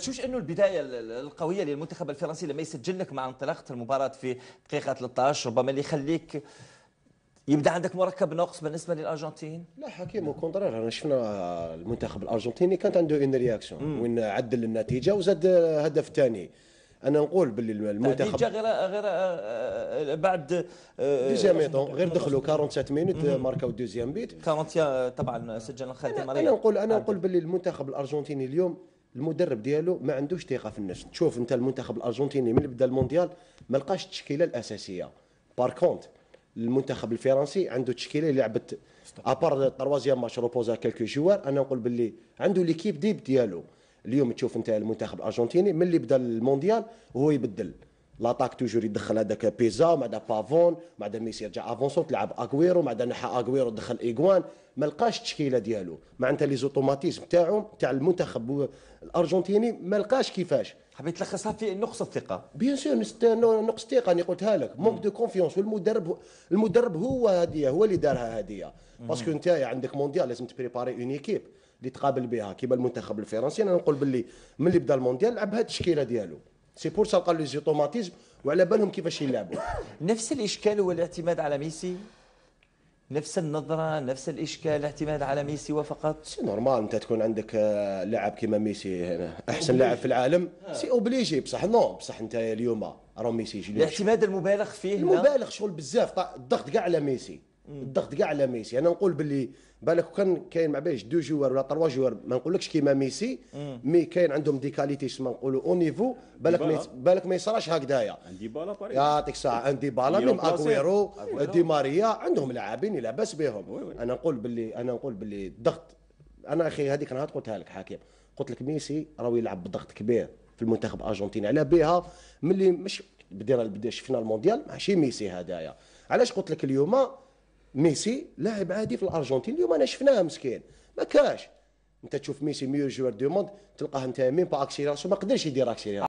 شوش انه البدايه القويه للمنتخب الفرنسي لما يسجل لك مع انطلاقه المباراه في دقيقه 13 ربما اللي يخليك يبدا عندك مركب نقص بالنسبه للارجنتين لا حكيم وكونترير رانا شفنا المنتخب الارجنتيني كانت عنده ان رياكسيون وين عدل النتيجه وزاد هدف ثاني انا نقول باللي المنتخب غير غير آه، آه، بعد دوزيام آه، ميطون غير دخلوا 47 مينوت ماركاو دوزيام بيت 40 طبعا سجل ماريا انا نقول انا نقول باللي المنتخب الارجنتيني اليوم المدرب ديالو ما عندوش ثقه في النفس تشوف انت المنتخب الارجنتيني من بدا المونديال ما لقاش التشكيله الاساسيه كونت المنتخب الفرنسي عنده تشكيله اللي لعبت ابار تروازيام ماتش روبوزا كالكو جوار انا نقول باللي عنده ليكيب ديب ديالو اليوم تشوف انت المنتخب الارجنتيني من اللي بدا المونديال وهو يبدل لاتاك توجور يدخل هذاك بيزا ومع بافون مع ميسي يرجع افونسون تلعب اغويرو مع نحى اغويرو دخل ايغوان ما لقاش التشكيله ديالو معناتها لي زوتوماتيزم تاعو تاع المنتخب الارجنتيني ما لقاش كيفاش حبيت تلخصها في نقص الثقه بيان سور نقص الثقه اللي قلتها لك مونك دو كونفيونس والمدرب المدرب هو هديه هو اللي دارها هديه باسكو انت عندك مونديال لازم تبريباري اون ايكيب اللي تقابل بها كيما المنتخب الفرنسي انا نقول باللي ملي بدا المونديال لعب هاد التشكيله ديالو سي بور سا وقع لي زوتوماتيزم وعلى بالهم كيفاش يلعبوا نفس الاشكال هو الاعتماد على ميسي نفس النظرة نفس الإشكال الاعتماد على ميسي وفقط سي نورمال أنت تكون عندك آه، لاعب كيما ميسي آه، أحسن لاعب في العالم سي آه. أوبليجي بصح نو بصح أنت اليوم راه ميسي الاعتماد المبالغ فيه المبالغ شغل بزاف الضغط كاع على ميسي الضغط كاع على ميسي انا نقول باللي بالك كان كاين ما باليش دو جوار ولا تروا جوار ما نقولكش كيما ميسي مي كاين عندهم دي كاليتي ما نقولوا او نيفو بالك بالك ما يصراش هكذايا باريس يعطيك الصحه عندي بالا ميم اكويرو دي ماريا عندهم لاعبين لاباس بهم انا نقول باللي انا نقول باللي الضغط انا اخي هذيك نهار قلتها لك حكيم قلت لك ميسي راهو يلعب بضغط كبير في المنتخب الارجنتيني على بها ملي مش بدينا بدا شفنا المونديال ماشي ميسي هذايا علاش قلت لك اليوم ميسي لاعب عادي في الارجنتين اليوم انا شفناه مسكين ما كاش انت تشوف ميسي ميور جوار دو موند تلقاه انت ميم با اكسيليراسيون ما قدرش يدير اكسيليراسيون